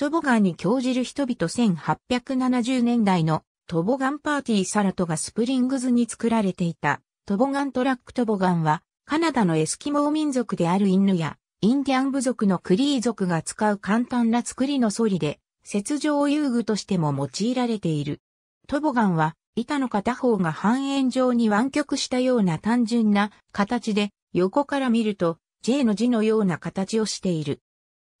トボガンに興じる人々1870年代のトボガンパーティーサラトがスプリングズに作られていたトボガントラックトボガンはカナダのエスキモー民族であるインヌやインディアン部族のクリー族が使う簡単な作りのソリで雪上遊具としても用いられている。トボガンは板の片方が半円状に湾曲したような単純な形で横から見ると J の字のような形をしている。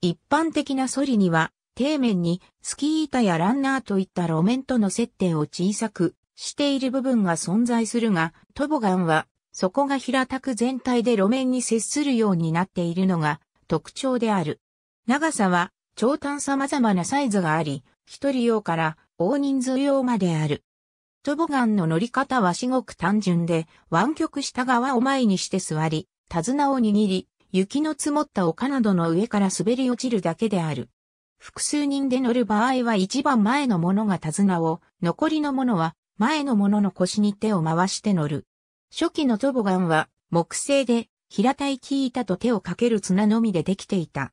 一般的なソリには底面にスキー板やランナーといった路面との接点を小さくしている部分が存在するが、トボガンは底が平たく全体で路面に接するようになっているのが特徴である。長さは長短様々なサイズがあり、一人用から大人数用まである。トボガンの乗り方は至極単純で、湾曲した側を前にして座り、手綱を握り、雪の積もった丘などの上から滑り落ちるだけである。複数人で乗る場合は一番前の者が手綱を、残りの者は前の者の腰に手を回して乗る。初期のトボガンは木製で平たい木板と手をかける綱のみでできていた。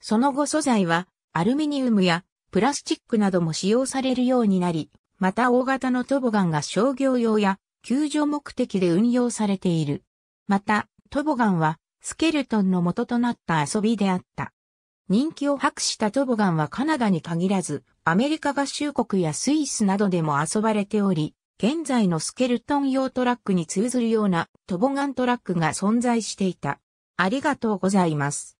その後素材はアルミニウムやプラスチックなども使用されるようになり、また大型のトボガンが商業用や救助目的で運用されている。また、トボガンはスケルトンの元となった遊びであった。人気を博したトボガンはカナダに限らず、アメリカ合衆国やスイスなどでも遊ばれており、現在のスケルトン用トラックに通ずるようなトボガントラックが存在していた。ありがとうございます。